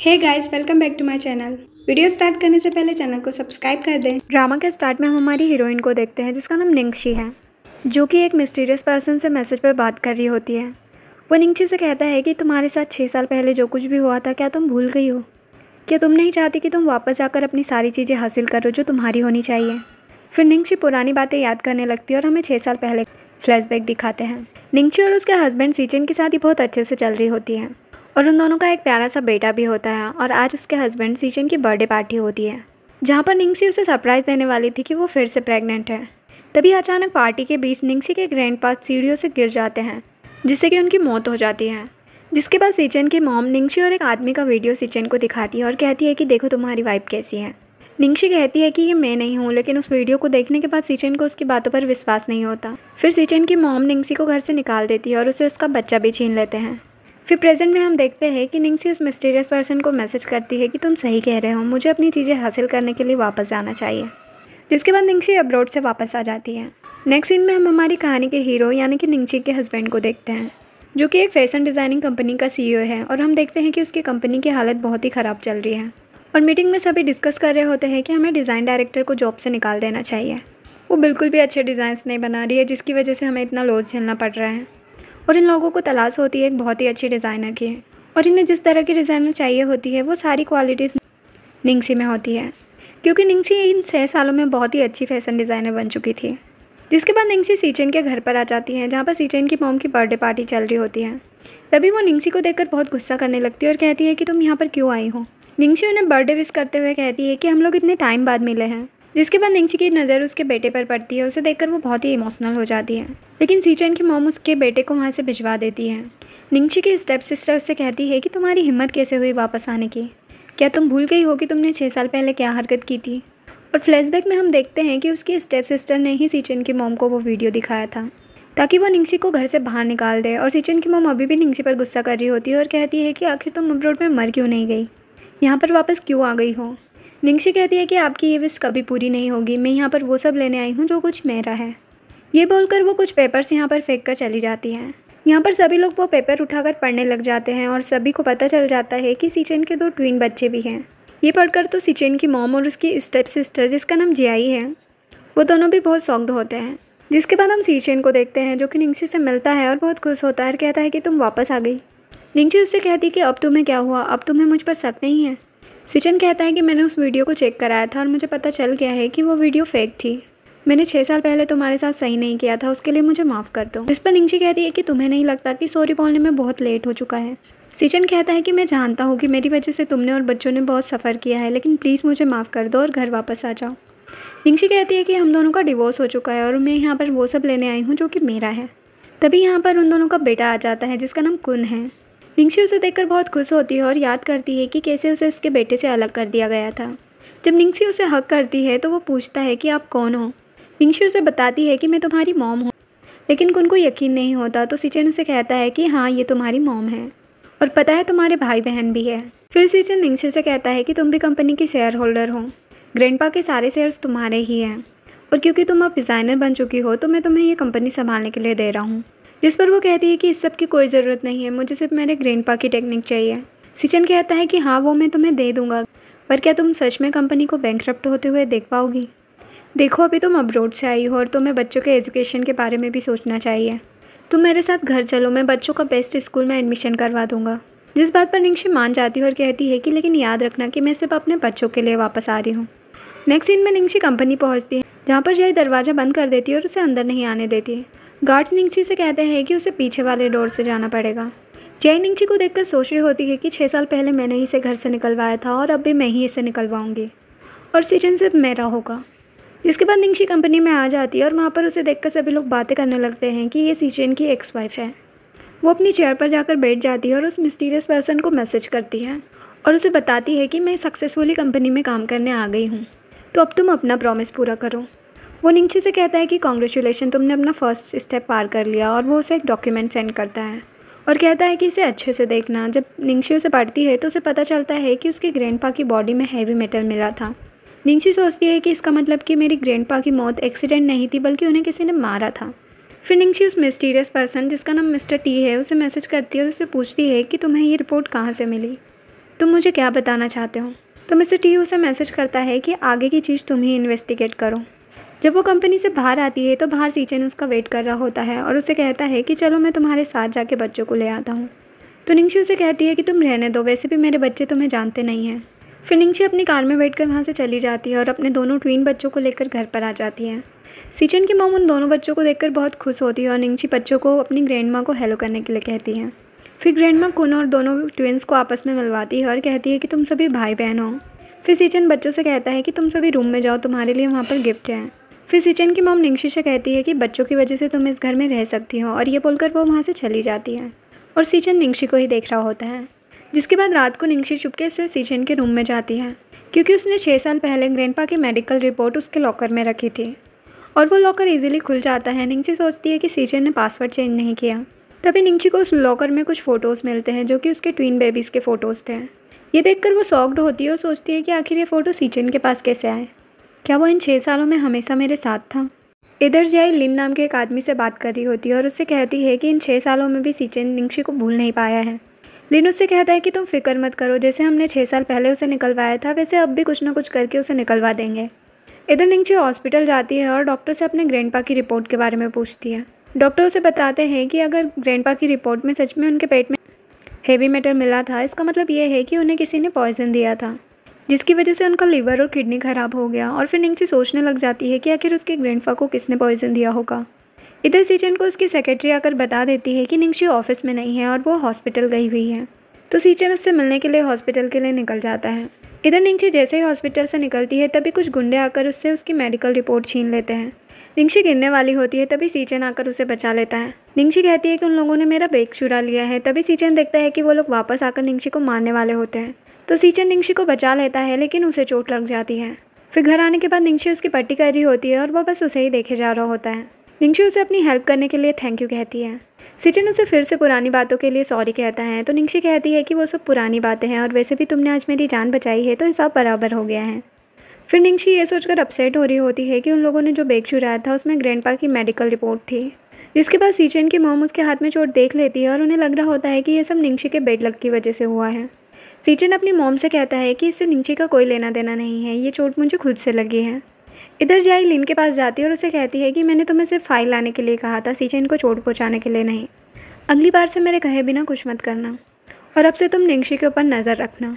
hey guys welcome back to my channel video start करने से पहले चैनल को सब्सक्राइब कर दें ड्रामा के स्टार्ट में हम हमारी हीरोइन को देखते हैं जिसका नाम निंगशी है जो कि एक मिस्टीरियस पर्सन से मैसेज पर बात कर रही होती है वो निंगशी से कहता है कि तुम्हारे साथ छः साल पहले जो कुछ भी हुआ था क्या तुम भूल गई हो क्या तुम नहीं चाहती कि तुम वापस जाकर अपनी सारी चीज़ें हासिल करो जो तुम्हारी होनी चाहिए फिर निंगशी पुरानी बातें याद करने लगती है और हमें छः साल पहले फ्लैशबैक दिखाते हैं निंगशी और उसके हस्बैंड सीचिन के साथ ही बहुत अच्छे से चल रही होती है और उन दोनों का एक प्यारा सा बेटा भी होता है और आज उसके हस्बैंड सीचन की बर्थडे पार्टी होती है जहाँ पर निंगसी उसे सरप्राइज़ देने वाली थी कि वो फिर से प्रेग्नेंट है तभी अचानक पार्टी के बीच निंगसी के ग्रैंड सीढ़ियों से गिर जाते हैं जिससे कि उनकी मौत हो जाती है जिसके बाद सिचन की मॉम निंगशी और एक आदमी का वीडियो सिचन को दिखाती है और कहती है कि देखो तुम्हारी वाइफ कैसी है निंगशी कहती है कि ये मैं नहीं हूँ लेकिन उस वीडियो को देखने के बाद सिचन को उसकी बातों पर विश्वास नहीं होता फिर सिचन की मॉम निंगसी को घर से निकाल देती है और उसे उसका बच्चा भी छीन लेते हैं फिर प्रेजेंट में हम देखते हैं कि निंगसी उस मिस्टीरियस पर्सन को मैसेज करती है कि तुम सही कह रहे हो मुझे अपनी चीज़ें हासिल करने के लिए वापस जाना चाहिए जिसके बाद निंगसी अब्रॉड से वापस आ जाती है नेक्स्ट सीन में हम हमारी कहानी के हीरो यानी कि निंगची के हस्बैंड को देखते हैं जो कि एक फैशन डिज़ाइनिंग कंपनी का सीईओ है और हम देखते हैं कि उसकी कंपनी की हालत बहुत ही ख़राब चल रही है और मीटिंग में सभी डिस्कस कर रहे होते हैं कि हमें डिज़ाइन डायरेक्टर को जॉब से निकाल देना चाहिए वो बिल्कुल भी अच्छे डिज़ाइंस नहीं बना रही है जिसकी वजह से हमें इतना लॉस झेलना पड़ रहा है और इन लोगों को तलाश होती है एक बहुत ही अच्छी डिज़ाइनर की और इन्हें जिस तरह की डिज़ाइनर चाहिए होती है वो सारी क्वालिटीज़ निंगसी में होती है क्योंकि निंगसी इन छः सालों में बहुत ही अच्छी फैशन डिज़ाइनर बन चुकी थी जिसके बाद निंगसी सीचन के घर पर आ जाती है जहाँ पर सीचेन की मोम की बर्थडे पार्टी चल रही होती है तभी वो निंगसी को देखकर बहुत गुस्सा करने लगती है और कहती है कि तुम यहाँ पर क्यों आई हो निंगसी उन्हें बर्थडे विश करते हुए कहती है कि हम लोग इतने टाइम बाद मिले हैं जिसके बाद निंगसी की नज़र उसके बेटे पर पड़ती है उसे देखकर वो बहुत ही इमोशनल हो जाती है लेकिन सीचन की मोम उसके बेटे को वहाँ से भिजवा देती है निंगची की स्टेप सिस्टर उससे कहती है कि तुम्हारी हिम्मत कैसे हुई वापस आने की क्या तुम भूल गई हो कि तुमने छः साल पहले क्या हरकत की थी और फ्लैशबैक में हम देखते हैं कि उसकी स्टेप सिस्टर ने ही सीचन की मोम को वो वीडियो दिखाया था ताकि वो निंगसी को घर से बाहर निकाल दे और सीचन की मोम अभी भी निंगसी पर गुस्सा कर रही होती है और कहती है कि आखिर तुम अब्रोड में मर क्यों नहीं गई यहाँ पर वापस क्यों आ गई हो निंगशी कहती है कि आपकी ये विश कभी पूरी नहीं होगी मैं यहाँ पर वो सब लेने आई हूँ जो कुछ मेरा है ये बोलकर वो कुछ पेपर्स यहाँ पर फेंक कर चली जाती हैं यहाँ पर सभी लोग वो पेपर उठाकर पढ़ने लग जाते हैं और सभी को पता चल जाता है कि सीचेन के दो ट्वीन बच्चे भी हैं ये पढ़कर तो सिचेन की मॉम और उसकी स्टेप सिस्टर जिसका नाम जियाई है वो दोनों भी बहुत सॉक्ड होते हैं जिसके बाद हम सीचेन को देखते हैं जो कि निंगशी से मिलता है और बहुत खुश होता है और कहता है कि तुम वापस आ गई निंगशी उससे कहती कि अब तुम्हें क्या हुआ अब तुम्हें मुझ पर शक नहीं है सिचन कहता है कि मैंने उस वीडियो को चेक कराया था और मुझे पता चल गया है कि वो वीडियो फेक थी मैंने छः साल पहले तुम्हारे साथ सही नहीं किया था उसके लिए मुझे माफ़ कर दो इस पर निंगची कहती है कि तुम्हें नहीं लगता कि सॉरी बोलने में बहुत लेट हो चुका है सिचन कहता है कि मैं जानता हूँ कि मेरी वजह से तुमने और बच्चों ने बहुत सफ़र किया है लेकिन प्लीज़ मुझे माफ़ कर दो और घर वापस आ जाओ निंगशी कहती है कि हम दोनों का डिवोर्स हो चुका है और मैं यहाँ पर वो सब लेने आई हूँ जो कि मेरा है तभी यहाँ पर उन दोनों का बेटा आ जाता है जिसका नाम कुन है निंगशी उसे देखकर बहुत खुश होती है और याद करती है कि कैसे उसे उसके बेटे से अलग कर दिया गया था जब निंगशी उसे हक करती है तो वो पूछता है कि आप कौन हो निंगशी उसे बताती है कि मैं तुम्हारी मॉम हूँ लेकिन उनको यकीन नहीं होता तो सिचन उसे कहता है कि हाँ ये तुम्हारी मॉम है और पता है तुम्हारे भाई बहन भी है फिर सिचन निंगशी से कहता है कि तुम भी कंपनी की शेयर होल्डर हो ग्रैंड के सारे शेयर्स तुम्हारे ही हैं और क्योंकि तुम अब डिज़ाइनर बन चुकी हो तो मैं तुम्हें ये कंपनी संभालने के लिए दे रहा हूँ जिस पर वो कहती है कि इस सब की कोई ज़रूरत नहीं है मुझे सिर्फ मेरे ग्रैंड की टेक्निक चाहिए सिचन कहता है कि हाँ वो मैं तुम्हें दे दूंगा पर क्या तुम सच में कंपनी को बैंक होते हुए देख पाओगी देखो अभी तुम अब्रोड से आई हो और तुम्हें बच्चों के एजुकेशन के बारे में भी सोचना चाहिए तुम मेरे साथ घर चलो मैं बच्चों का बेस्ट स्कूल में एडमिशन करवा दूंगा जिस बात पर निंगशी मान जाती है और कहती है कि लेकिन याद रखना कि मैं सिर्फ अपने बच्चों के लिए वापस आ रही हूँ नेक्स्ट दिन में निंगशी कंपनी पहुँचती है जहाँ पर जय दरवाज़ा बंद कर देती है और उसे अंदर नहीं आने देती है गार्ड्स निंगची से कहते हैं कि उसे पीछे वाले डोर से जाना पड़ेगा जय निंगची को देखकर सोच रही होती है कि छः साल पहले मैंने ही इसे घर से निकलवाया था और अब भी मैं ही इसे निकलवाऊंगी और सीजन सिर्फ मेरा होगा जिसके बाद निंगशी कंपनी में आ जाती है और वहाँ पर उसे देख सभी लोग बातें करने लगते हैं कि ये सीजन की एक्स वाइफ है वो अपनी चेयर पर जाकर बैठ जाती है और उस मिस्टीरियस पर्सन को मैसेज करती है और उसे बताती है कि मैं सक्सेसफुली कंपनी में काम करने आ गई हूँ तो अब तुम अपना प्रॉमिस पूरा करो वो नीचे से कहता है कि कॉन्ग्रेचुलेशन तुमने अपना फर्स्ट स्टेप पार कर लिया और वो उसे एक डॉक्यूमेंट सेंड करता है और कहता है कि इसे अच्छे से देखना जब निंगशी उसे पढ़ती है तो उसे पता चलता है कि उसके ग्रैंड की बॉडी में हैवी मेटल मिला था निंगशी सोचती है कि इसका मतलब कि मेरी ग्रैंड की मौत एक्सीडेंट नहीं थी बल्कि उन्हें किसी ने मारा था फिर निंगशी उस मिस्टीरियस पर्सन जिसका नाम मिस्टर टी है उसे मैसेज करती है और उससे पूछती है कि तुम्हें ये रिपोर्ट कहाँ से मिली तुम मुझे क्या बताना चाहते हो तो मिस्टर टी उसे मैसेज करता है कि आगे की चीज़ तुम ही इन्वेस्टिगेट करो जब वो कंपनी से बाहर आती है तो बाहर सीचन उसका वेट कर रहा होता है और उसे कहता है कि चलो मैं तुम्हारे साथ जाके बच्चों को ले आता हूँ तो निंगशी उसे कहती है कि तुम रहने दो वैसे भी मेरे बच्चे तुम्हें जानते नहीं हैं फिर निंगशी अपनी कार में बैठ कर वहाँ से चली जाती है और अपने दोनों ट्वीन बच्चों को लेकर घर पर आ जाती है सीचन की मोम उन दोनों बच्चों को देखकर बहुत खुश होती है और निंगशी बच्चों को अपनी ग्रैंड माँ को हेलो करने के लिए कहती है फिर ग्रैंड माँ कुन और दोनों ट्विन्स को आपस में मिलवाती है और कहती है कि तुम सभी भाई बहन हो फिर सीचन बच्चों से कहता है कि तुम सभी रूम में जाओ तुम्हारे लिए वहाँ पर गिफ्ट है फिर सिचन की मोम निंगशी से कहती है कि बच्चों की वजह से तुम इस घर में रह सकती हो और ये बोलकर वो वहाँ से चली जाती है और सिचन निंगशी को ही देख रहा होता है जिसके बाद रात को निंगशी चुपके से सिचन के रूम में जाती है क्योंकि उसने छः साल पहले ग्रैंडपा की मेडिकल रिपोर्ट उसके लॉकर में रखी थी और वो लॉकर इजीली खुल जाता है निंगशी सोचती है कि सीचन ने पासवर्ड चेंज नहीं किया तभी निंगशी को उस लॉकर में कुछ फ़ोटोज़ मिलते हैं जो कि उसके ट्वीन बेबीज़ के फ़ोटोज़ थे ये देखकर वो सॉक्ड होती है और सोचती है कि आखिर ये फ़ोटो सिचन के पास कैसे आए क्या वो इन छः सालों में हमेशा मेरे साथ था इधर जाए लिन नाम के एक आदमी से बात कर रही होती है और उससे कहती है कि इन छः सालों में भी सीचेन निंगशी को भूल नहीं पाया है लिन उससे कहता है कि तुम फिक्र मत करो जैसे हमने छः साल पहले उसे निकलवाया था वैसे अब भी कुछ ना कुछ करके उसे निकलवा देंगे इधर निंगशी हॉस्पिटल जाती है और डॉक्टर से अपने ग्रैंड की रिपोर्ट के बारे में पूछती है डॉक्टर उसे बताते हैं कि अगर ग्रैंड की रिपोर्ट में सच में उनके पेट में हेवी मेटल मिला था इसका मतलब ये है कि उन्हें किसी ने पॉइजन दिया था जिसकी वजह से उनका लीवर और किडनी ख़राब हो गया और फिर निंगची सोचने लग जाती है कि आखिर उसके ग्रैंडफा को किसने पॉइजन दिया होगा इधर सीचन को उसकी सेक्रेटरी आकर बता देती है कि निंगशी ऑफिस में नहीं है और वो हॉस्पिटल गई हुई है तो सीचन उससे मिलने के लिए हॉस्पिटल के लिए निकल जाता है इधर निंगशी जैसे ही हॉस्पिटल से निकलती है तभी कुछ गुंडे आकर उससे उसकी मेडिकल रिपोर्ट छीन लेते हैं निंगशी गिरने वाली होती है तभी सीचन आकर उसे बचा लेता है निंगशी कहती है कि उन लोगों ने मेरा बैग चुरा लिया है तभी सीचन देखता है कि वो लोग वापस आकर निंगशी को मारने वाले होते हैं तो सीचन निंगशी को बचा लेता है लेकिन उसे चोट लग जाती है फिर घर आने के बाद निंगशी उसकी पट्टी कर रही होती है और वो बस उसे ही देखे जा रहा होता है निंगशी उसे अपनी हेल्प करने के लिए थैंक यू कहती है सिचन उसे फिर से पुरानी बातों के लिए सॉरी कहता है तो निंगशी कहती है कि वो सब पुरानी बातें हैं और वैसे भी तुमने आज मेरी जान बचाई है तो हिसाब बराबर हो गया है फिर निंगशी ये सोचकर अपसेट हो रही होती है कि उन लोगों ने जो बैग चुराया था उसमें पा की मेडिकल रिपोर्ट थी जिसके बाद सीचन की मोम उसके हाथ में चोट देख लेती है और उन्हें लग रहा होता है कि यह सब निंगशी के बेड लग की वजह से हुआ है सीचन अपनी मोम से कहता है कि इससे नीचे का कोई लेना देना नहीं है ये चोट मुझे खुद से लगी है इधर जाए लिन के पास जाती है और उसे कहती है कि मैंने तुम्हें सिर्फ फाइल लाने के लिए कहा था सीचन को चोट पहुँचाने के लिए नहीं अगली बार से मेरे कहे बिना कुछ मत करना और अब से तुम निंगशी के ऊपर नज़र रखना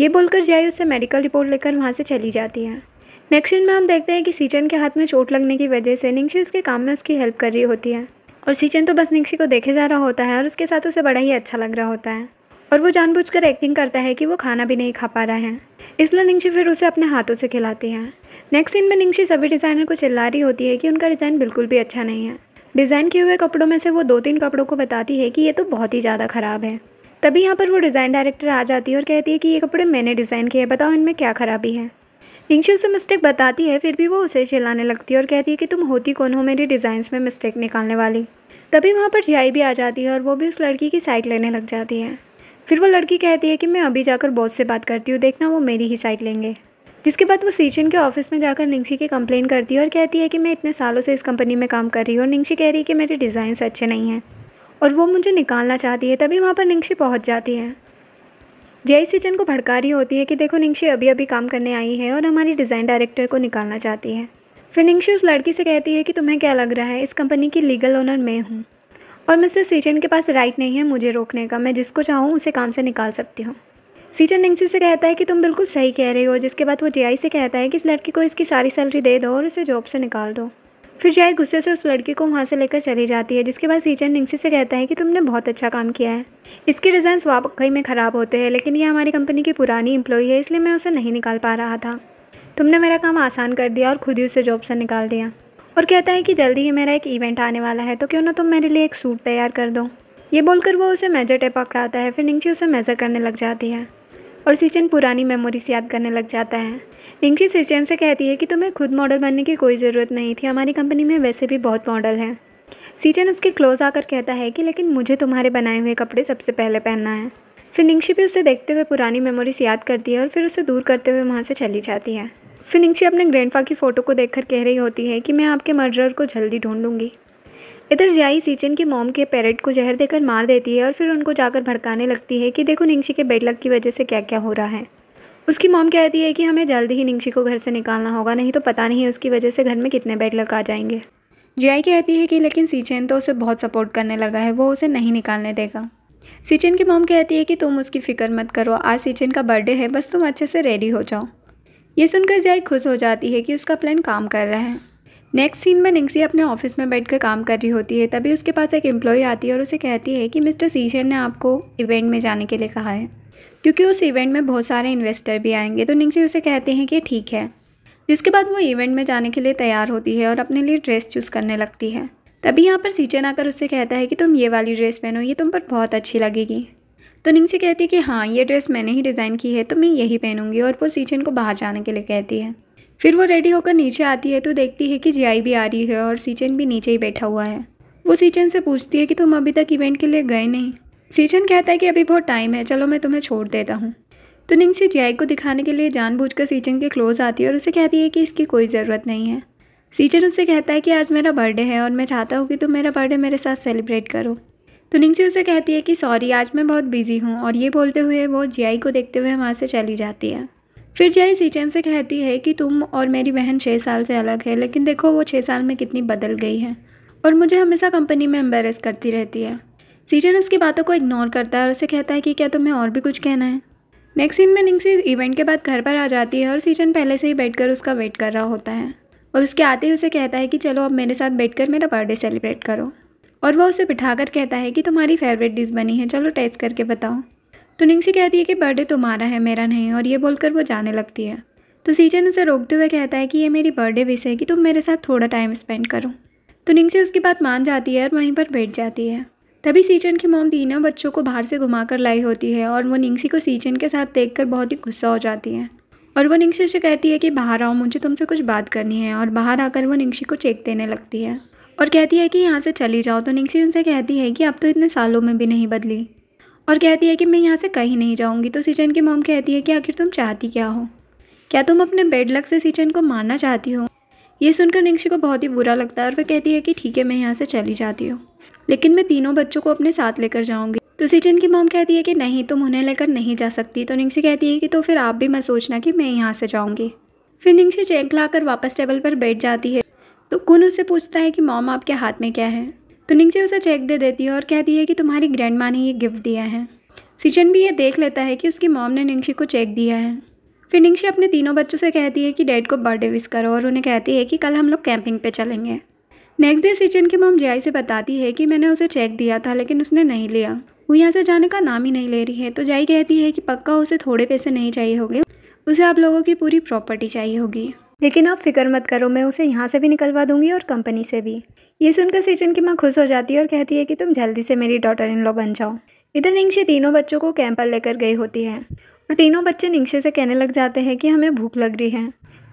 ये बोलकर जाए उससे मेडिकल रिपोर्ट लेकर वहाँ से चली जाती है नेक्स्ट में हम देखते हैं कि सीचन के हाथ में चोट लगने की वजह से निंगशी उसके काम में उसकी हेल्प कर रही होती है और सीचन तो बस निंगशी को देखे जा रहा होता है और उसके साथ उसे बड़ा ही अच्छा लग रहा होता है और वो जानबूझकर एक्टिंग करता है कि वो खाना भी नहीं खा पा रहा है इसलिए निंगशी फिर उसे अपने हाथों से खिलाती है नेक्स्ट सीन में निंगशी सभी डिज़ाइनर को चिल्ला रही होती है कि उनका डिज़ाइन बिल्कुल भी अच्छा नहीं है डिज़ाइन किए हुए कपड़ों में से वो दो तीन कपड़ों को बताती है कि ये तो बहुत ही ज़्यादा ख़राब है तभी यहाँ पर वो डिज़ाइन डायरेक्टर आ जाती है और कहती है कि ये कपड़े मैंने डिज़ाइन किए बताओ इनमें क्या ख़राबी है निंगशी उसे मिस्टेक बताती है फिर भी वो उसे चिल्लाने लगती है और कहती है कि तुम होती कौन हो मेरी डिज़ाइंस में मिस्टेक निकालने वाली तभी वहाँ पर जियाई भी आ जाती है और वो भी उस लड़की की साइड लेने लग जाती है फिर वो लड़की कहती है कि मैं अभी जाकर बॉस से बात करती हूँ देखना वो मेरी ही साइड लेंगे जिसके बाद वो सीचन के ऑफिस में जाकर निंगशी की कंप्लेन करती है और कहती है कि मैं इतने सालों से इस कंपनी में काम कर रही हूँ और निंगशी कह रही है कि मेरे डिज़ाइन अच्छे नहीं हैं और वो मुझे निकालना चाहती है तभी वहाँ पर निंगशी पहुँच जाती है जय सीचन को भड़का रही होती है कि देखो निंगशी अभी अभी काम करने आई है और हमारी डिज़ाइन डायरेक्टर को निकालना चाहती है फिर निंगशी उस लड़की से कहती है कि तुम्हें क्या लग रहा है इस कंपनी की लीगल ओनर मैं हूँ और मिस्टर सीचन के पास राइट नहीं है मुझे रोकने का मैं जिसको चाहूँ उसे काम से निकाल सकती हूँ सीचन निंगसी से कहता है कि तुम बिल्कुल सही कह रही हो जिसके बाद वो जे से कहता है कि इस लड़की को इसकी सारी सैलरी दे दो और उसे जॉब से निकाल दो फिर जय गुस्से से उस लड़की को वहाँ से लेकर चली जाती है जिसके बाद सीचन निंगसी से कहता है कि तुमने बहुत अच्छा काम किया है इसके रिज़ल्ट वाकई में ख़राब होते हैं लेकिन ये हमारी कंपनी की पुरानी एम्प्लॉई है इसलिए मैं उसे नहीं निकाल पा रहा था तुमने मेरा काम आसान कर दिया और खुद ही उसे जॉब से निकाल दिया और कहता है कि जल्दी ही मेरा एक इवेंट आने वाला है तो क्यों ना तुम मेरे लिए एक सूट तैयार कर दो ये बोलकर वो उसे मेजर टेप पकड़ाता है फिर निंगची उसे मेज़र करने लग जाती है और सीचन पुरानी मेमोरीज याद करने लग जाता है निंगची सीचन से कहती है कि तुम्हें खुद मॉडल बनने की कोई ज़रूरत नहीं थी हमारी कंपनी में वैसे भी बहुत मॉडल हैं सीचन उसके क्लोज आकर कहता है कि लेकिन मुझे तुम्हारे बनाए हुए कपड़े सबसे पहले पहनना है फिर निंगशी भी उसे देखते हुए पुरानी मेमोरीज याद करती है और फिर उसे दूर करते हुए वहाँ से चली जाती है फिनिंगची अपने ग्रैंडफा की फ़ोटो को देखकर कह रही होती है कि मैं आपके मर्डर को जल्दी ढूंढूंगी इधर जाई सीचन की मोम के पैरेट को जहर देकर मार देती है और फिर उनको जाकर भड़काने लगती है कि देखो निंगशी के बेड की वजह से क्या क्या हो रहा है उसकी मोम कहती है कि हमें जल्द ही निंगशी को घर से निकालना होगा नहीं तो पता नहीं उसकी वजह से घर में कितने बेड आ जाएंगे जियाई कहती है कि लेकिन सीचन तो उसे बहुत सपोर्ट करने लगा है वो उसे नहीं निकालने देगा सीचन की मोम कहती है कि तुम उसकी फ़िक्र मत करो आज सीचन का बर्थडे है बस तुम अच्छे से रेडी हो जाओ ये सुनकर जय खुश हो जाती है कि उसका प्लान काम कर रहा है नेक्स्ट सीन में निंगसी अपने ऑफिस में बैठकर काम कर रही होती है तभी उसके पास एक एम्प्लॉय आती है और उसे कहती है कि मिस्टर सीशन ने आपको इवेंट में जाने के लिए कहा है क्योंकि उस इवेंट में बहुत सारे इन्वेस्टर भी आएंगे तो निंगसी उसे कहते हैं कि ठीक है जिसके बाद वो इवेंट में जाने के लिए तैयार होती है और अपने लिए ड्रेस चूज़ करने लगती है तभी यहाँ पर सीचन आकर उससे कहता है कि तुम ये वाली ड्रेस पहनो ये तुम पर बहुत अच्छी लगेगी तो निंग से कहती है कि हाँ ये ड्रेस मैंने ही डिज़ाइन की है तो मैं यही पहनूंगी और वो सीचन को बाहर जाने के लिए कहती है फिर वो रेडी होकर नीचे आती है तो देखती है कि जियाई भी आ रही है और सीचन भी नीचे ही बैठा हुआ है वो सीचन से पूछती है कि तुम अभी तक इवेंट के लिए गए नहीं सीचन कहता है कि अभी बहुत टाइम है चलो मैं तुम्हें छोड़ देता हूँ तो निंग से जियाई को दिखाने के लिए कर सीचन के क्लोज आती है और उसे कहती है कि इसकी कोई ज़रूरत नहीं है सीचन उससे कहता है कि आज मेरा बर्थडे है और मैं चाहता हूँ कि तुम मेरा बर्थडे मेरे साथ सेलिब्रेट करो तो निंगसी उसे कहती है कि सॉरी आज मैं बहुत बिजी हूँ और ये बोलते हुए वो जियाई को देखते हुए वहाँ से चली जाती है फिर जियाई सीचन से कहती है कि तुम और मेरी बहन छः साल से अलग है लेकिन देखो वो छः साल में कितनी बदल गई है और मुझे हमेशा कंपनी में एम्बेरस करती रहती है सीचन उसकी बातों को इग्नोर करता है और उसे कहता है कि क्या तुम्हें और भी कुछ कहना है नेक्स्ट सीन में निंगसी इवेंट के बाद घर पर आ जाती है और सीचन पहले से ही बैठकर उसका वेट कर रहा होता है और उसके आते ही उसे कहता है कि चलो अब मेरे साथ बैठकर मेरा बर्थडे सेलिब्रेट करो और वह उसे बिठाकर कहता है कि तुम्हारी फेवरेट डिश बनी है चलो टेस्ट करके बताओ तो निंगसी कहती है कि बर्थडे तुम्हारा है मेरा नहीं और ये बोलकर वो जाने लगती है तो सीजन उसे रोकते हुए कहता है कि ये मेरी बर्थडे विश है कि तुम मेरे साथ थोड़ा टाइम स्पेंड करो तो निंगसी उसकी बात मान जाती है और वहीं पर बैठ जाती है तभी सीचन की मोम तीनों बच्चों को बाहर से घुमाकर लाई होती है और वो निंगसी को सीचन के साथ देख बहुत ही गुस्सा हो जाती है और वो निंगसी से कहती है कि बाहर आओ मुझे तुमसे कुछ बात करनी है और बाहर आकर वो निंगसी को चेक देने लगती है और कहती है कि यहाँ से चली जाओ तो निंगसी उनसे कहती है कि आप तो इतने सालों में भी नहीं बदली और कहती है कि मैं यहाँ से कहीं नहीं जाऊँगी तो सिचन की मोम कहती है कि आखिर तुम चाहती क्या हो क्या तुम अपने बेड लक से सिचन को मारना चाहती हो ये सुनकर निंगशी को बहुत ही बुरा लगता है और वह कहती है कि ठीक है मैं यहाँ से चली जाती हूँ लेकिन मैं तीनों बच्चों को अपने साथ लेकर जाऊँगी तो सिचन की मोम कहती है कि नहीं तुम उन्हें लेकर नहीं जा सकती तो निंगसी कहती है कि तो फिर आप भी मैं सोचना कि मैं यहाँ से जाऊँगी फिर निंगशी चेक लाकर वापस टेबल पर बैठ जाती है तो कुन उसे पूछता है कि मॉम आपके हाथ में क्या है तो निंगसी उसे चेक दे देती है और कहती है कि तुम्हारी ग्रैंड माँ ने ये गिफ्ट दिया है सिचन भी ये देख लेता है कि उसकी मॉम ने निंगशी को चेक दिया है फिर निंगशी अपने तीनों बच्चों से कहती है कि डैड को बर्थडे विश करो और उन्हें कहती है कि कल हम लोग कैंपिंग पे चलेंगे नेक्स्ट डे सिचन की मॉम जयाई से बताती है कि मैंने उसे चेक दिया था लेकिन उसने नहीं लिया वो यहाँ से जाने का नाम ही नहीं ले रही है तो जाई कहती है कि पक्का उसे थोड़े पैसे नहीं चाहिए होंगे उसे आप लोगों की पूरी प्रॉपर्टी चाहिए होगी लेकिन आप फिक्र मत करो मैं उसे यहाँ से भी निकलवा दूंगी और कंपनी से भी ये सुनकर सीचन की माँ खुश हो जाती है और कहती है कि तुम जल्दी से मेरी डॉटर इन लॉ बन जाओ इधर निंगशे तीनों बच्चों को कैंप पर लेकर गई होती है और तीनों बच्चे निंगशे से कहने लग जाते हैं कि हमें भूख लग रही है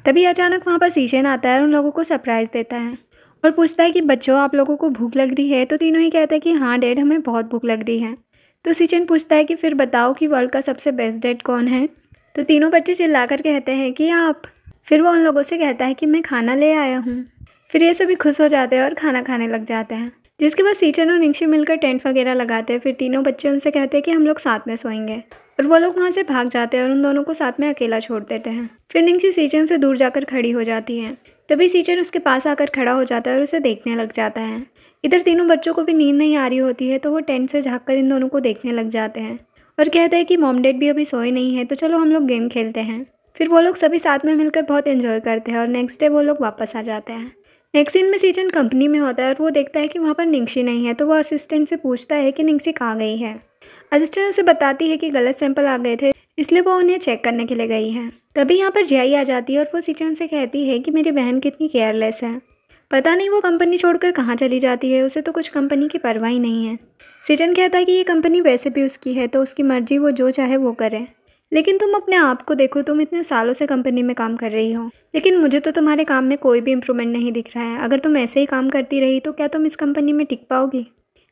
तभी अचानक वहाँ पर सीचन आता है और उन लोगों को सरप्राइज़ देता है और पूछता है कि बच्चों आप लोगों को भूख लग रही है तो तीनों ही कहते हैं कि हाँ डैड हमें बहुत भूख लग रही है तो सीचन पूछता है कि फिर बताओ कि वर्ल्ड का सबसे बेस्ट डैड कौन है तो तीनों बच्चे चिल्लाकर कहते हैं कि आप फिर वो उन लोगों से कहता है कि मैं खाना ले आया हूँ फिर ये सभी खुश हो जाते हैं और खाना खाने लग जाते हैं जिसके बाद सीचन और निंशी मिलकर टेंट वगैरह लगाते हैं फिर तीनों बच्चे उनसे कहते हैं कि हम लोग साथ में सोएंगे और वो लोग वहाँ से भाग जाते हैं और उन दोनों को साथ में अकेला छोड़ देते हैं फिर निंशी सीचन से दूर जाकर खड़ी हो जाती है तभी सीचन उसके पास आकर खड़ा हो जाता है और उसे देखने लग जाता है इधर तीनों बच्चों को भी नींद नहीं आ रही होती है तो वो टेंट से झाँक कर इन दोनों को देखने लग जाते हैं और कहते हैं कि मॉम डैड भी अभी सोए नहीं है तो चलो हम लोग गेम खेलते हैं फिर वो लोग सभी साथ में मिलकर बहुत इन्जॉय करते हैं और नेक्स्ट डे वो लोग वापस आ जाते हैं नेक्स्ट दिन में सीजन कंपनी में होता है और वो देखता है कि वहाँ पर निंगशी नहीं है तो वो असिस्टेंट से पूछता है कि निंगशी कहाँ गई है असिस्टेंट उसे बताती है कि गलत सैंपल आ गए थे इसलिए वो उन्हें चेक करने के लिए गई है तभी यहाँ पर जियाई आ जाती है और वो सीचन से कहती है कि मेरी बहन कितनी केयरलेस है पता नहीं वो कंपनी छोड़कर कहाँ चली जाती है उसे तो कुछ कंपनी की परवाह ही नहीं है सीजन कहता है कि ये कंपनी वैसे भी उसकी है तो उसकी मर्जी वो जो चाहे वो करें लेकिन तुम अपने आप को देखो तुम इतने सालों से कंपनी में काम कर रही हो लेकिन मुझे तो तुम्हारे काम में कोई भी इम्प्रूवमेंट नहीं दिख रहा है अगर तुम ऐसे ही काम करती रही तो क्या तुम इस कंपनी में टिक पाओगी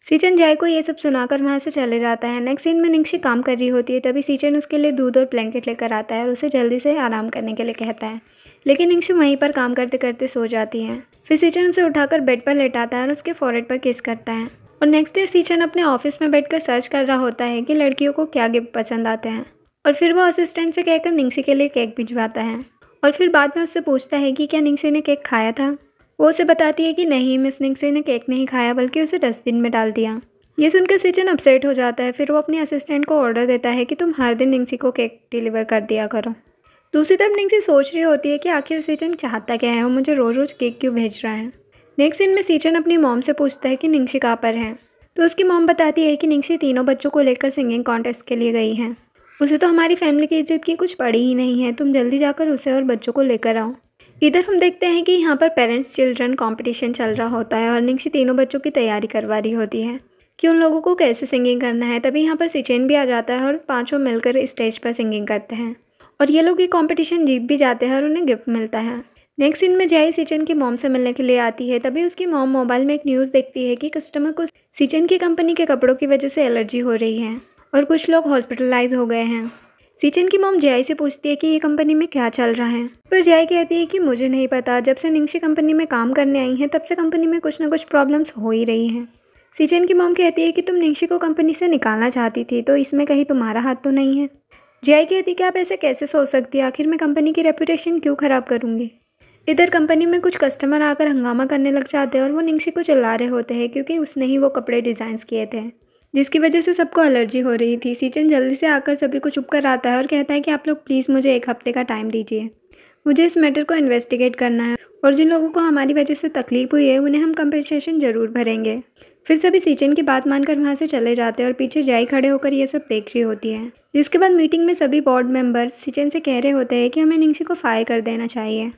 सीचन जय को ये सब सुनाकर वहाँ से चले जाता है नेक्स्ट दिन में निक्शी काम कर रही होती है तभी सीचन उसके लिए दूध और ब्लैंकेट लेकर आता है और उसे जल्दी से आराम करने के लिए कहता है लेकिन निंक्षी वहीं पर काम करते करते सो जाती है फिर सीचन उसे उठाकर बेड पर लेटाता है और उसके फॉरेड पर किस करता है और नेक्स्ट डे सीचन अपने ऑफिस में बैठकर सर्च कर रहा होता है कि लड़कियों को क्या गिफ्ट पसंद आते हैं और फिर वो असिस्टेंट से कहकर निंगसी के लिए केक भिजवाता है और फिर बाद में उससे पूछता है कि क्या निंगसी ने केक खाया था वो उसे बताती है कि नहीं मिस निंगसी ने केक नहीं खाया बल्कि उसे डस्टबिन में डाल दिया ये सुनकर सिचन अपसेट हो जाता है फिर वो अपने असिस्टेंट को ऑर्डर देता है कि तुम हर दिन निंगसी को केक डिलीवर कर दिया करो दूसरी तरफ निंगसी सोच रही होती है कि आखिर सिचन चाहता क्या है और मुझे रोज़ रोज़ केक क्यों भेज रहा है नेक्स्ट दिन में सीचन अपनी मोम से पूछता है कि निंगसी कहाँ पर है तो उसकी मोम बताती है कि निंगसी तीनों बच्चों को लेकर सिंगिंग कॉन्टेस्ट के लिए गई है उसे तो हमारी फैमिली की इज्जत की कुछ पड़ी ही नहीं है तुम जल्दी जाकर उसे और बच्चों को लेकर आओ इधर हम देखते हैं कि यहाँ पर पेरेंट्स चिल्ड्रन कंपटीशन चल रहा होता है और निक्सी तीनों बच्चों की तैयारी करवा रही होती है कि उन लोगों को कैसे सिंगिंग करना है तभी यहाँ पर सिचेन भी आ जाता है और पाँचों मिलकर स्टेज पर सिंगिंग करते हैं और ये लोग ये कॉम्पिटिशन जीत भी जाते हैं और उन्हें गिफ्ट मिलता है नेक्स्ट सीन में जय सिचन की मॉम से मिलने के लिए आती है तभी उसकी मॉम मोबाइल में एक न्यूज़ देखती है कि कस्टमर को सिचन की कंपनी के कपड़ों की वजह से एलर्जी हो रही है और कुछ लोग हॉस्पिटलाइज हो गए हैं सीचन की मोम जयाई से पूछती है कि ये कंपनी में क्या चल रहा है पर जया कहती है कि मुझे नहीं पता जब से निंगशी कंपनी में काम करने आई हैं तब से कंपनी में कुछ ना कुछ प्रॉब्लम्स हो ही रही हैं सीचन की मोम कहती है कि तुम निंगशी को कंपनी से निकालना चाहती थी तो इसमें कहीं तुम्हारा हाथ तो नहीं है जया कहती कि आप ऐसे कैसे सोच सकती है आखिर मैं कंपनी की रेपूटेशन क्यों ख़राब करूँगी इधर कंपनी में कुछ कस्टमर आकर हंगामा करने लग जाते हैं और वो निंगशी को चिल्ला रहे होते हैं क्योंकि उसने ही वो कपड़े डिज़ाइंस किए थे जिसकी वजह से सबको एलर्जी हो रही थी सीचन जल्दी से आकर सभी को चुप कर आता है और कहता है कि आप लोग प्लीज़ मुझे एक हफ्ते का टाइम दीजिए मुझे इस मैटर को इन्वेस्टिगेट करना है और जिन लोगों को हमारी वजह से तकलीफ़ हुई है उन्हें हम कंपनसेशन ज़रूर भरेंगे फिर सभी सीचन की बात मानकर वहाँ से चले जाते हैं और पीछे जाई खड़े होकर ये सब देख रही होती है जिसके बाद मीटिंग में सभी बोर्ड मेंबर्स सीचन से कह रहे होते हैं कि हमें निंगशी को फायर कर देना चाहिए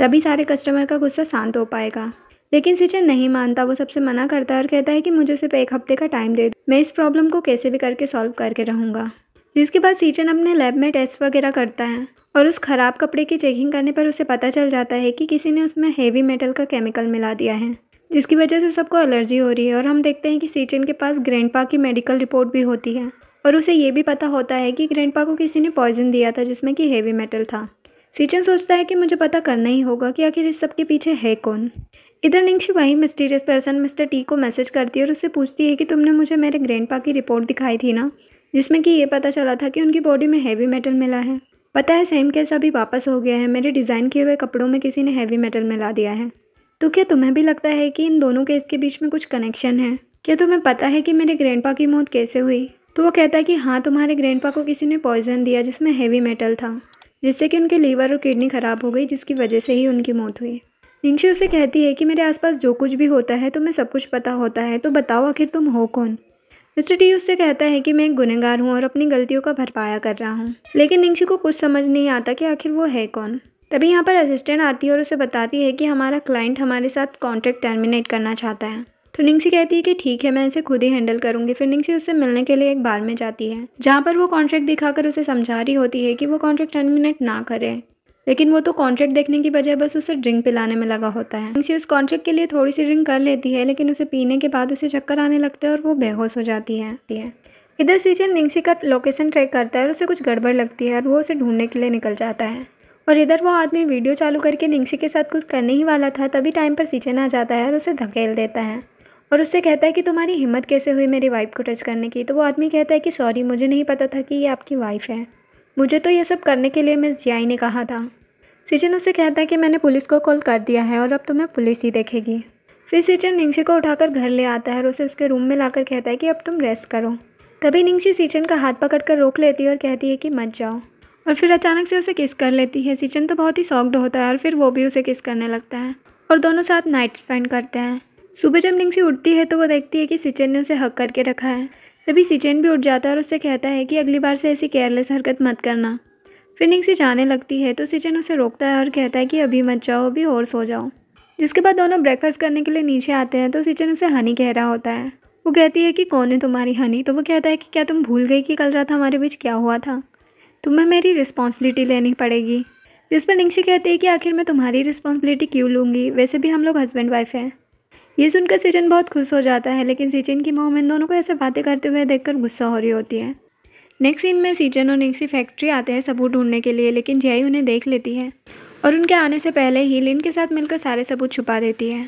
तभी सारे कस्टमर का गुस्सा शांत हो पाएगा लेकिन सिचन नहीं मानता वो सबसे मना करता है और कहता है कि मुझे सिर्फ एक हफ्ते का टाइम दे दो मैं इस प्रॉब्लम को कैसे भी करके सॉल्व करके रहूँगा जिसके बाद सिचन अपने लैब में टेस्ट वगैरह करता है और उस ख़राब कपड़े की चेकिंग करने पर उसे पता चल जाता है कि किसी ने उसमें हेवी मेटल का केमिकल मिला दिया है जिसकी वजह से सबको एलर्जी हो रही है और हम देखते हैं कि सीचन के पास ग्रैंड की मेडिकल रिपोर्ट भी होती है और उसे ये भी पता होता है कि ग्रैंड को किसी ने पॉइजन दिया था जिसमें कि हेवी मेटल था सीचन सोचता है कि मुझे पता करना ही होगा कि आखिर इस सब के पीछे है कौन इधर निंगशी वही मिस्टीरियस पर्सन मिस्टर टी को मैसेज करती है और उससे पूछती है कि तुमने मुझे मेरे पा की रिपोर्ट दिखाई थी ना जिसमें कि ये पता चला था कि उनकी बॉडी में हैवी मेटल मिला है पता है सेम केस अभी वापस हो गया है मेरे डिज़ाइन किए हुए कपड़ों में किसी ने हैवी मेटल मिला दिया है तो क्या तुम्हें भी लगता है कि इन दोनों केस के बीच में कुछ कनेक्शन है क्या तुम्हें पता है कि मेरे ग्रैंड की मौत कैसे हुई तो वो कहता है कि हाँ तुम्हारे ग्रैंड को किसी ने पॉइजन दिया जिसमें हैवी मेटल था जिससे कि उनके लीवर और किडनी ख़राब हो गई जिसकी वजह से ही उनकी मौत हुई निंगशी उसे कहती है कि मेरे आसपास जो कुछ भी होता है तो मैं सब कुछ पता होता है तो बताओ आखिर तुम हो कौन मिस्टर टी उससे कहता है कि मैं एक गुनहगार हूँ और अपनी गलतियों का भरपाया कर रहा हूँ लेकिन निंगशी को कुछ समझ नहीं आता कि आखिर वो है कौन तभी यहाँ पर असिस्टेंट आती है और उसे बताती है कि हमारा क्लाइंट हमारे साथ कॉन्ट्रैक्ट टर्मिनेट करना चाहता है तो निंगसी कहती है कि ठीक है मैं इसे खुद ही हैंडल करूंगी फिर निंगसी उससे मिलने के लिए एक बार में जाती है जहाँ पर वो कॉन्ट्रैक्ट दिखाकर उसे समझा रही होती है कि वो कॉन्ट्रैक्ट टर्मिनेट ना करे लेकिन वो तो कॉन्ट्रैक्ट देखने की बजाय बस उसे ड्रिंक पिलाने में लगा होता है उस कॉन्ट्रैक्ट के लिए थोड़ी सी ड्रिंक कर लेती है लेकिन उसे पीने के बाद उसे चक्कर आने लगता है और वो बेहोश हो जाती है इधर सीजन निंगसी का लोकेशन ट्रैक करता है और उसे कुछ गड़बड़ लगती है और वो उसे ढूंढने के लिए निकल जाता है और इधर वो आदमी वीडियो चालू करके निंगसी के साथ कुछ करने ही वाला था तभी टाइम पर सीचन आ जाता है और उसे धकेल देता है और उससे कहता है कि तुम्हारी हिम्मत कैसे हुई मेरी वाइफ को टच करने की तो वो आदमी कहता है कि सॉरी मुझे नहीं पता था कि ये आपकी वाइफ है मुझे तो ये सब करने के लिए मिस जियाई ने कहा था सिचन उसे कहता है कि मैंने पुलिस को कॉल कर दिया है और अब तुम्हें पुलिस ही देखेगी फिर सिचन निंगशी को उठाकर घर ले आता है और उसे उसके रूम में लाकर कहता है कि अब तुम रेस्ट करो तभी निंगशी सिचन का हाथ पकड़कर रोक लेती है और कहती है कि मत जाओ और फिर अचानक से उसे किस कर लेती है सिचन तो बहुत ही सॉफ्ट होता है और फिर वो भी उसे किस करने लगता है और दोनों साथ नाइट स्पेंड करते हैं सुबह जब निंगसी उठती है तो वो देखती है कि सिचन ने उसे हक करके रखा है तभी सिचेन भी उठ जाता है और उससे कहता है कि अगली बार से ऐसी केयरलेस हरकत मत करना फिनिक्स निक्सी जाने लगती है तो सिचेन उसे रोकता है और कहता है कि अभी मत जाओ अभी और सो जाओ जिसके बाद दोनों ब्रेकफास्ट करने के लिए नीचे आते हैं तो सिचेन उसे हनी कह रहा होता है वो कहती है कि कौन है तुम्हारी हनी तो वो कहता है कि क्या तुम भूल गई कि कल रात हमारे बीच क्या हुआ था तुम्हें मेरी रिस्पॉन्सिबिलिटी लेनी पड़ेगी जिस पर निंगशी कहती है कि आखिर मैं तुम्हारी रिस्पॉन्सिबिलिटी क्यों लूँगी वैसे भी हम लोग हस्बैंड वाइफ हैं ये सुनकर सिचिन बहुत खुश हो जाता है लेकिन सिचन की मोह इन दोनों को ऐसे बातें करते हुए देखकर गुस्सा हो रही होती है नेक्स्ट सीन में सीजन और निक्सी फैक्ट्री आते हैं सबूत ढूंढने के लिए लेकिन जय उन्हें देख लेती है और उनके आने से पहले ही लिन के साथ मिलकर सारे सबूत छुपा देती है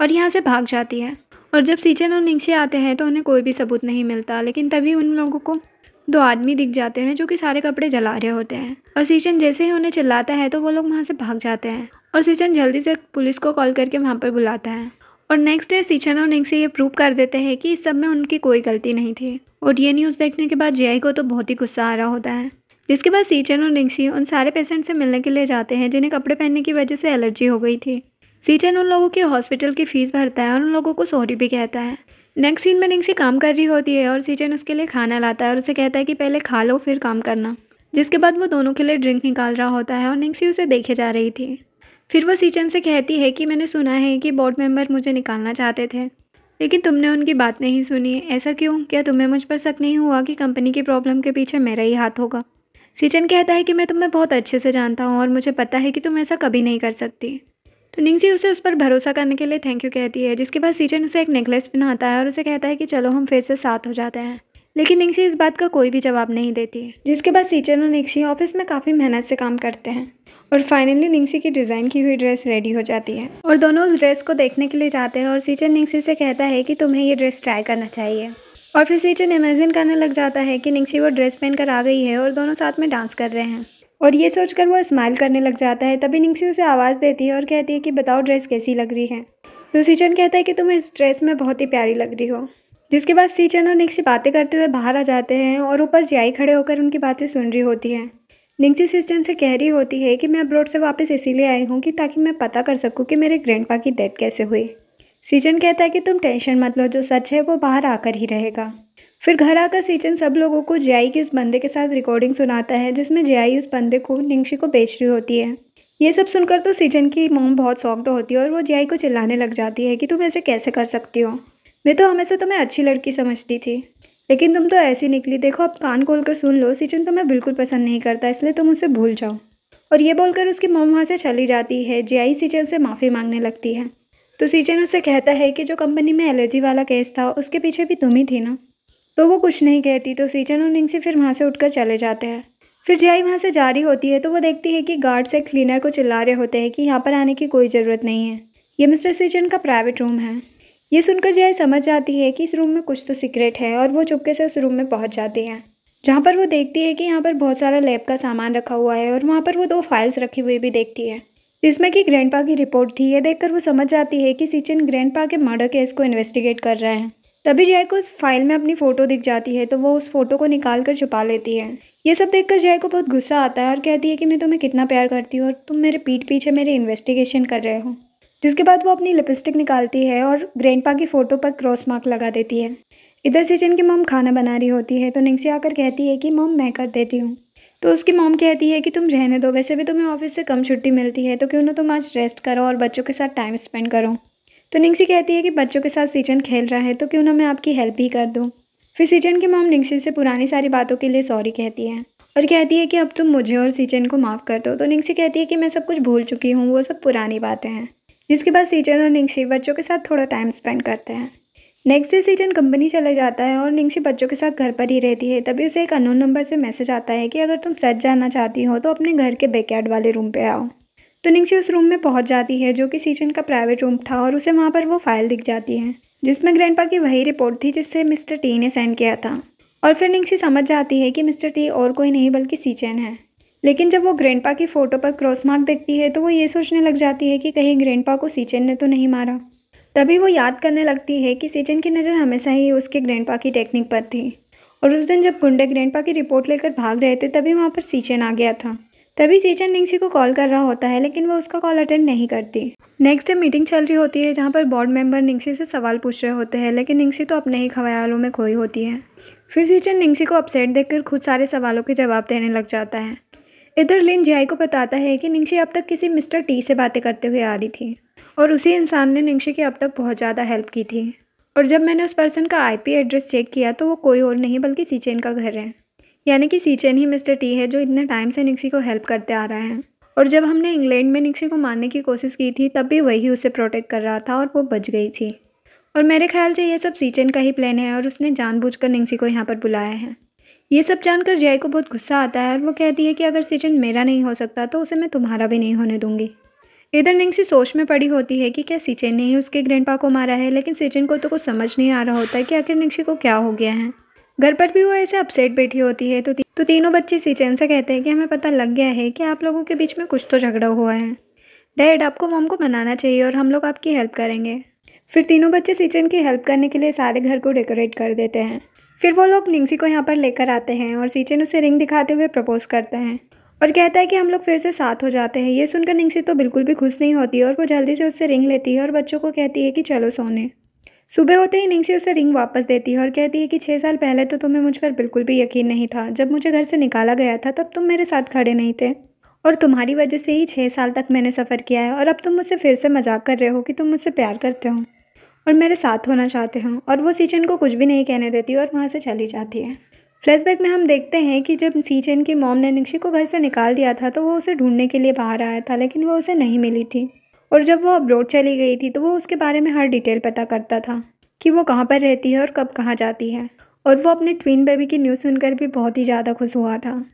और यहाँ से भाग जाती है और जब सीजन और निक्सी आते हैं तो उन्हें कोई भी सबूत नहीं मिलता लेकिन तभी उन लोगों को दो आदमी दिख जाते हैं जो कि सारे कपड़े जला रहे होते हैं और सीजन जैसे ही उन्हें चिल्लाता है तो वो लोग वहाँ से भाग जाते हैं और सीजन जल्दी से पुलिस को कॉल करके वहाँ पर बुलाता है और नेक्स्ट डे सीचन और निंग से ये प्रूव कर देते हैं कि इस सब में उनकी कोई गलती नहीं थी और ये न्यूज़ देखने के बाद जे को तो बहुत ही गुस्सा आ रहा होता है जिसके बाद सीचन और निंगसी उन सारे पेशेंट से मिलने के लिए जाते हैं जिन्हें कपड़े पहनने की वजह से एलर्जी हो गई थी सीचन उन लोगों के हॉस्पिटल की फ़ीस भरता है और उन लोगों को सॉरी भी कहता है नेक्स्ट सीन में निंगसी काम कर रही होती है और सीचन उसके लिए खाना लाता है और उसे कहता है कि पहले खा लो फिर काम करना जिसके बाद वो दोनों के लिए ड्रिंक निकाल रहा होता है और निंगसी उसे देखे जा रही थी फिर वो सीचन से कहती है कि मैंने सुना है कि बोर्ड मेंबर मुझे निकालना चाहते थे लेकिन तुमने उनकी बात नहीं सुनी ऐसा क्यों क्या तुम्हें मुझ पर शक नहीं हुआ कि कंपनी की प्रॉब्लम के पीछे मेरा ही हाथ होगा सीचन कहता है कि मैं तुम्हें बहुत अच्छे से जानता हूँ और मुझे पता है कि तुम ऐसा कभी नहीं कर सकती तो निंगसी उसे उस पर भरोसा करने के लिए थैंक यू कहती है जिसके बाद सीचन उसे एक नेकलेस पहनाता है और उसे कहता है कि चलो हम फिर से साथ हो जाते हैं लेकिन निंगसी इस बात का कोई भी जवाब नहीं देती जिसके बाद सीचन और निक्सी ऑफिस में काफ़ी मेहनत से काम करते हैं और फाइनली निंगसी की डिज़ाइन की हुई ड्रेस रेडी हो जाती है और दोनों उस ड्रेस को देखने के लिए जाते हैं और सीचन निंगसी से कहता है कि तुम्हें ये ड्रेस ट्राई करना चाहिए और फिर सीचन इमेजिन करने लग जाता है कि निंगसी वो ड्रेस पहनकर आ गई है और दोनों साथ में डांस कर रहे हैं और ये सोचकर वो स्माइल करने लग जाता है तभी निंगसी उसे आवाज़ देती है और कहती है कि बताओ ड्रेस कैसी लग रही है तो सीचन कहता है कि तुम इस ड्रेस में बहुत ही प्यारी लग रही हो जिसके बाद सीचन और निक्सी बातें करते हुए बाहर आ जाते हैं और ऊपर जियाई खड़े होकर उनकी बातें सुन रही होती हैं निंगसी सिस्टन से कह रही होती है कि मैं अब्रोड से वापस इसीलिए आई हूँ कि ताकि मैं पता कर सकूँ कि मेरे ग्रैंड की डेथ कैसे हुई सीजन कहता है कि तुम टेंशन मत लो जो सच है वो बाहर आकर ही रहेगा फिर घर आकर सीचन सब लोगों को जियाई के उस बंदे के साथ रिकॉर्डिंग सुनाता है जिसमें जियाई उस बंदे को निंगशी को बेच रही होती है ये सब सुनकर तो सीजन की मोम बहुत सॉफ्ट होती है और वो जियाई को चिल्लाने लग जाती है कि तुम ऐसे कैसे कर सकती हो मैं तो हमेशा तुम्हें अच्छी लड़की समझती थी लेकिन तुम तो ऐसी निकली देखो अब कान खोल कर सुन लो सिचन तुम्हें तो बिल्कुल पसंद नहीं करता इसलिए तुम उसे भूल जाओ और ये बोलकर उसकी मोम वहाँ से चली जाती है जियाई सिचन से माफ़ी मांगने लगती है तो सिचन उसे कहता है कि जो कंपनी में एलर्जी वाला केस था उसके पीछे भी तुम ही थी ना तो वो कुछ नहीं कहती तो सिचन और से फिर वहाँ से कर चले जाते हैं फिर जियाई वहाँ से जारी होती है तो वो देखती है कि गार्ड से क्लीनर को चिल्ला रहे होते हैं कि यहाँ पर आने की कोई ज़रूरत नहीं है ये मिस्टर सिचन का प्राइवेट रूम है ये सुनकर जया समझ जाती है कि इस रूम में कुछ तो सीक्रेट है और वो चुपके से उस रूम में पहुँच जाती है जहाँ पर वो देखती है कि यहाँ पर बहुत सारा लैब का सामान रखा हुआ है और वहाँ पर वो दो फाइल्स रखी हुई भी देखती है जिसमें कि ग्रैंड की रिपोर्ट थी ये देखकर वो समझ जाती है कि सिचिन ग्रैंड के मर्डर केस को इन्वेस्टिगेट कर रहे हैं तभी जय को उस फाइल में अपनी फ़ोटो दिख जाती है तो वो उस फोटो को निकाल कर छुपा लेती है ये सब देखकर जय को बहुत गुस्सा आता है और कहती है कि मैं तुम्हें कितना प्यार करती हूँ और तुम मेरे पीठ पीछे मेरी इन्वेस्टिगेशन कर रहे हो जिसके बाद वो अपनी लिपस्टिक निकालती है और ग्रैंडपा की फ़ोटो पर क्रॉस मार्क लगा देती है इधर सिचिन की मॉम खाना बना रही होती है तो निक्सी आकर कहती है कि मॉम मैं कर देती हूँ तो उसकी मॉम कहती है कि तुम रहने दो वैसे भी तुम्हें ऑफिस से कम छुट्टी मिलती है तो क्यों ना तुम आज रेस्ट करो और बच्चों के साथ टाइम स्पेंड करो तो निक्सी कहती है कि बच्चों के साथ सीचन खेल रहा है तो क्यों ना मैं आपकी हेल्प ही कर दूँ फिर सीचन की मॉम निक्सी से पुरानी सारी बातों के लिए सॉरी कहती है और कहती है कि अब तुम मुझे और सीचन को माफ़ कर दो तो निक्सी कहती है कि मैं सब कुछ भूल चुकी हूँ वो सब पुरानी बातें हैं जिसके बाद सीजन और निंगशी बच्चों के साथ थोड़ा टाइम स्पेंड करते हैं नेक्स्ट डे सीजन कंपनी चला जाता है और निंगशी बच्चों के साथ घर पर ही रहती है तभी उसे एक अनोन नंबर से मैसेज आता है कि अगर तुम सच जाना चाहती हो तो अपने घर के बैकयार्ड वाले रूम पर आओ तो निंगशी उस रूम में पहुँच जाती है जो कि सीजन का प्राइवेट रूम था और उसे वहाँ पर वो फाइल दिख जाती है जिसमें ग्रैंड की वही रिपोर्ट थी जिससे मिस्टर टी ने सेंड किया था और फिर निंगशी समझ जाती है कि मिस्टर टी और कोई नहीं बल्कि सीचन है लेकिन जब वो ग्रैंडपा की फ़ोटो पर क्रॉस मार्क देखती है तो वो ये सोचने लग जाती है कि कहीं ग्रैंडपा को सीचन ने तो नहीं मारा तभी वो याद करने लगती है कि सीचन की नज़र हमेशा ही उसके ग्रैंडपा की टेक्निक पर थी और उस दिन जब गुंडे ग्रैंडपा की रिपोर्ट लेकर भाग रहे थे तभी वहाँ पर सीचन आ गया था तभी सीचन निंगशी को कॉल कर रहा होता है लेकिन वो उसका कॉल अटेंड नहीं करती नेक्स्ट डे मीटिंग चल रही होती है जहाँ पर बोर्ड मेंबर निंगसी से सवाल पूछ रहे होते हैं लेकिन निंगसी तो अपने ही खयालों में खोई होती है फिर सीचन निंगसी को अपसेट देखकर खुद सारे सवालों के जवाब देने लग जाता है इधर लिन जियाई को बताता है कि निंगशी अब तक किसी मिस्टर टी से बातें करते हुए आ रही थी और उसी इंसान ने निंगशी की अब तक बहुत ज़्यादा हेल्प की थी और जब मैंने उस पर्सन का आईपी एड्रेस चेक किया तो वो कोई और नहीं बल्कि सीचेन का घर है यानी कि सीचेन ही मिस्टर टी है जो इतने टाइम से निक्सी को हेल्प करते आ रहा है और जब हमने इंग्लैंड में निक्सी को मारने की कोशिश की थी तब भी वही उसे प्रोटेक्ट कर रहा था और वो बच गई थी और मेरे ख्याल से यह सब सीचेन का ही प्लान है और उसने जानबूझकर निक्सी को यहाँ पर बुलाया है ये सब जानकर जय को बहुत गुस्सा आता है और वो कहती है कि अगर सिजन मेरा नहीं हो सकता तो उसे मैं तुम्हारा भी नहीं होने दूंगी इधर निंगसी सोच में पड़ी होती है कि क्या सिचेन ने ही उसके ग्रैंड को मारा है लेकिन सिचिन को तो कुछ समझ नहीं आ रहा होता है कि आखिर निंगसी को क्या हो गया है घर पर भी वो ऐसे अपसेट बैठी होती है तो ती, तो तीनों बच्चे सिचेन से कहते हैं कि हमें पता लग गया है कि आप लोगों के बीच में कुछ तो झगड़ा हुआ है डैड आपको मॉम को मनाना चाहिए और हम लोग आपकी हेल्प करेंगे फिर तीनों बच्चे सिचिन की हेल्प करने के लिए सारे घर को डेकोरेट कर देते हैं फिर वो लोग निंगसी को यहाँ पर लेकर आते हैं और सीचेन उसे रिंग दिखाते हुए प्रपोज करते हैं और कहता है कि हम लोग फिर से साथ हो जाते हैं ये सुनकर निंगसी तो बिल्कुल भी खुश नहीं होती और वो जल्दी से उससे रिंग लेती है और बच्चों को कहती है कि चलो सोने सुबह होते ही निंगसी उसे रिंग वापस देती है और कहती है कि छः साल पहले तो तुम्हें मुझ पर बिल्कुल भी यकीन नहीं था जब मुझे घर से निकाला गया था तब तुम मेरे साथ खड़े नहीं थे और तुम्हारी वजह से ही छः साल तक मैंने सफ़र किया है और अब तुम मुझसे फिर से मजाक कर रहे हो कि तुम मुझसे प्यार करते हो और मेरे साथ होना चाहते हों और वो सीचन को कुछ भी नहीं कहने देती और वहाँ से चली जाती है फ्लैशबैक में हम देखते हैं कि जब सीचन की मॉम ने निक्शी को घर से निकाल दिया था तो वो उसे ढूंढने के लिए बाहर आया था लेकिन वो उसे नहीं मिली थी और जब वो अब्रोड चली गई थी तो वो उसके बारे में हर डिटेल पता करता था कि वो कहाँ पर रहती है और कब कहाँ जाती है और वो अपने ट्विन बेबी की न्यूज़ सुनकर भी बहुत ही ज़्यादा खुश हुआ था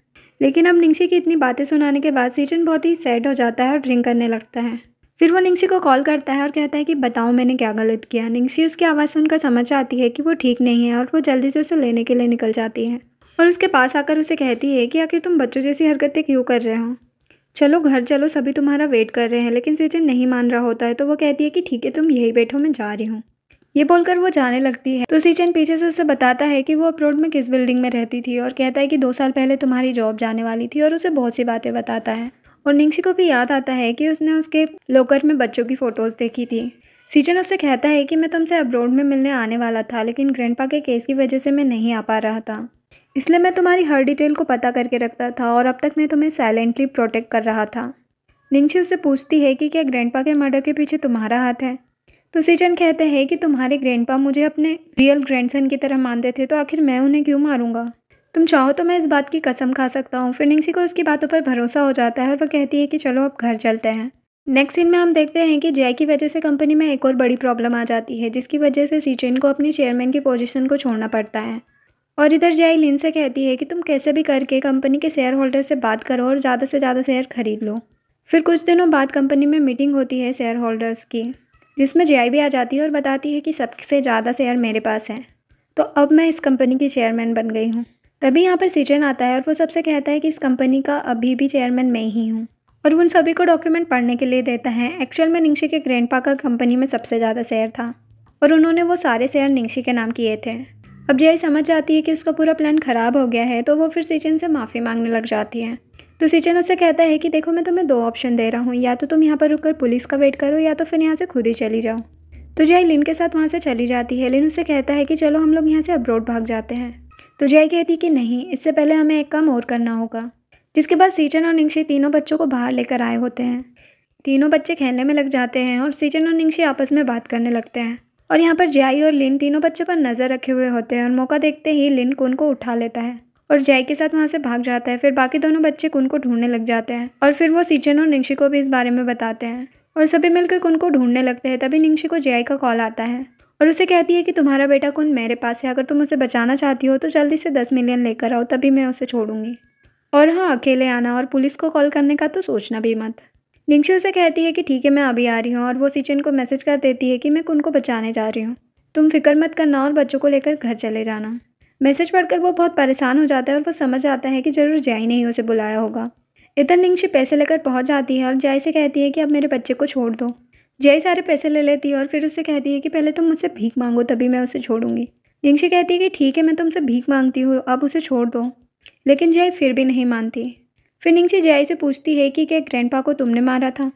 लेकिन अब निंगसी की इतनी बातें सुनाने के बाद सीचन बहुत ही सैड हो जाता है और ड्रिंक करने लगता है फिर वो निंगसी को कॉल करता है और कहता है कि बताओ मैंने क्या गलत किया निंगसी उसकी आवाज़ सुनकर समझ आती है कि वो ठीक नहीं है और वो जल्दी से उसे लेने के लिए निकल जाती है और उसके पास आकर उसे कहती है कि आखिर तुम बच्चों जैसी हरकतें क्यों कर रहे हो चलो घर चलो सभी तुम्हारा वेट कर रहे हैं लेकिन सेजन नहीं मान रहा होता है तो वो कहती है कि ठीक है तुम यही बैठो मैं जा रही हूँ ये बोलकर वो जाने लगती है तो सीचन पीछे से उसे बताता है कि वो अप्रोड में किस बिल्डिंग में रहती थी और कहता है कि दो साल पहले तुम्हारी जॉब जाने वाली थी और उसे बहुत सी बातें बताता है और निंगसी को भी याद आता है कि उसने उसके लोकर में बच्चों की फ़ोटोज़ देखी थी सीजन उससे कहता है कि मैं तुमसे अब्रोड में मिलने आने वाला था लेकिन ग्रैंड के केस की वजह से मैं नहीं आ पा रहा था इसलिए मैं तुम्हारी हर डिटेल को पता करके रखता था और अब तक मैं तुम्हें साइलेंटली प्रोटेक्ट कर रहा था निंगसी उससे पूछती है कि क्या ग्रैंड के मर्डर के पीछे तुम्हारा हाथ है तो सीजन कहते हैं कि तुम्हारे ग्रैंड मुझे अपने रियल ग्रैंडसन की तरह मानते थे तो आखिर मैं उन्हें क्यों मारूँगा तुम चाहो तो मैं इस बात की कसम खा सकता हूँ फिर निंगसी को उसकी बातों पर भरोसा हो जाता है और वह कहती है कि चलो अब घर चलते हैं नेक्स्ट सीन में हम देखते हैं कि जय की वजह से कंपनी में एक और बड़ी प्रॉब्लम आ जाती है जिसकी वजह से सीचेन को अपनी चेयरमैन की पोजीशन को छोड़ना पड़ता है और इधर जय लिन से कहती है कि तुम कैसे भी करके कंपनी के शेयर होल्डर से बात करो और ज़्यादा से ज़्यादा शेयर खरीद लो फिर कुछ दिनों बाद कंपनी में मीटिंग होती है शेयर होल्डर्स की जिसमें जय भी आ जाती है और बताती है कि सबसे ज़्यादा शेयर मेरे पास हैं तो अब मैं इस कंपनी की चेयरमैन बन गई हूँ तभी यहाँ पर सीजन आता है और वो सबसे कहता है कि इस कंपनी का अभी भी चेयरमैन मैं ही हूँ और उन सभी को डॉक्यूमेंट पढ़ने के लिए देता है एक्चुअल में निंगशी के ग्रैंडपा का कंपनी में सबसे ज़्यादा शेयर था और उन्होंने वो सारे शेयर निंगशी के नाम किए थे अब जय समझ जाती है कि उसका पूरा प्लान ख़राब हो गया है तो वो फिर सीचन से माफ़ी मांगने लग जाती है तो सीचन उससे कहता है कि देखो मैं तुम्हें दो ऑप्शन दे रहा हूँ या तो तुम यहाँ पर रुककर पुलिस का वेट करो या तो फिर यहाँ से खुद ही चली जाओ तो जय लिन के साथ वहाँ से चली जाती है लिन उससे कहता है कि चलो हम लोग यहाँ से अब्रोड भाग जाते हैं तो जय कहती कि नहीं इससे पहले हमें एक काम और करना होगा जिसके बाद सीचन और निंगशी तीनों बच्चों को बाहर लेकर आए होते हैं तीनों बच्चे खेलने में लग जाते हैं और सीचन और निंगशी आपस में बात करने लगते हैं और यहाँ पर जय और लिन तीनों बच्चे पर नज़र रखे हुए होते हैं और मौका देखते ही लिन कुन को उठा लेता है और जय के साथ वहाँ से भाग जाता है फिर बाकी दोनों बच्चे कुन को ढूंढने लग जाते हैं और फिर वो सीचन और निंगशी को भी इस बारे में बताते हैं और सभी मिलकर कुन को ढूंढने लगते हैं तभी निंगशी को जय का कॉल आता है और उसे कहती है कि तुम्हारा बेटा कौन मेरे पास है अगर तुम उसे बचाना चाहती हो तो जल्दी से दस मिलियन लेकर आओ तभी मैं उसे छोड़ूंगी और हाँ अकेले आना और पुलिस को कॉल करने का तो सोचना भी मत निंगशी उसे कहती है कि ठीक है मैं अभी आ रही हूँ और वो सिचिन को मैसेज कर देती है कि मैं कुन को बचाने जा रही हूँ तुम फिक्र मत करना और बच्चों को लेकर घर चले जाना मैसेज पढ़कर वो बहुत परेशान हो जाता है और वो समझ आता है कि ज़रूर जय ने ही उसे बुलाया होगा इधर निंगशी पैसे लेकर पहुँच जाती है और जय से कहती है कि अब मेरे बच्चे को छोड़ दो जय सारे पैसे ले लेती है और फिर उसे कहती है कि पहले तुम मुझसे भीख मांगो तभी मैं उसे छोड़ूंगी जिंगशी कहती है कि ठीक है मैं तुमसे भीख मांगती हूँ अब उसे छोड़ दो लेकिन जय फिर भी नहीं मानती फिर निंगशी जय से पूछती है कि क्या ग्रैंड को तुमने मारा था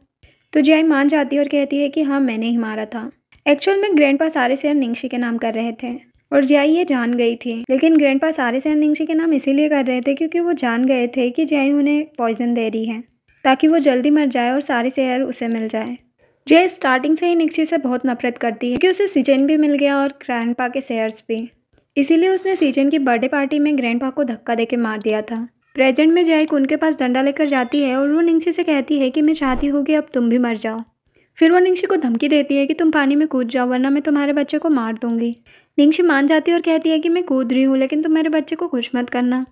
तो जय मान जाती है और कहती है कि हाँ मैंने ही मारा था एक्चुअल में ग्रैंड सारे शेयर निंगशी के नाम कर रहे थे और जय ये जान गई थी लेकिन ग्रैंड सारे शेयर निंगशी के नाम इसीलिए कर रहे थे क्योंकि वो जान गए थे कि जय उन्हें पॉइजन दे रही है ताकि वो जल्दी मर जाए और सारे शेयर उसे मिल जाए जय स्टार्टिंग से ही निक्सी से बहुत नफरत करती है क्योंकि उसे सीजन भी मिल गया और ग्रैंडपा के शेयर्स भी इसीलिए उसने सीजन की बर्थडे पार्टी में ग्रैंडपा को धक्का देके मार दिया था प्रेजेंट में जैक उनके पास डंडा लेकर जाती है और वो निक्सी से कहती है कि मैं चाहती हूँ कि अब तुम भी मर जाओ फिर वो निंगशी को धमकी देती है कि तुम पानी में कूद जाओ वरना मैं तुम्हारे बच्चे को मार दूंगी निंगशी मान जाती है और कहती है कि मैं कूद रही हूँ लेकिन तुम मेरे बच्चे को खुश मत करना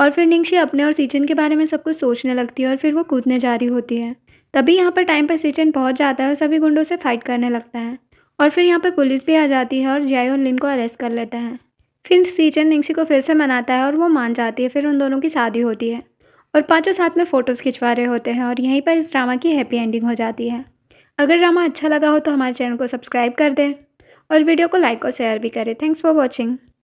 और फिर निंगशी अपने और सीजन के बारे में सब कुछ सोचने लगती है और फिर वो कूदने जा रही होती है तभी यहाँ पर टाइम पर सीचन पहुँच जाता है और सभी गुंडों से फाइट करने लगता है और फिर यहाँ पर पुलिस भी आ जाती है और और लिन को अरेस्ट कर लेता है फिर सीचन निंगसी को फिर से मनाता है और वो मान जाती है फिर उन दोनों की शादी होती है और पाँचों साथ में फ़ोटोज़ खिंचवा रहे होते हैं और यहीं पर इस ड्रामा की हैप्पी एंडिंग हो जाती है अगर ड्रामा अच्छा लगा हो तो हमारे चैनल को सब्सक्राइब कर दें और वीडियो को लाइक और शेयर भी करें थैंक्स फॉर वॉचिंग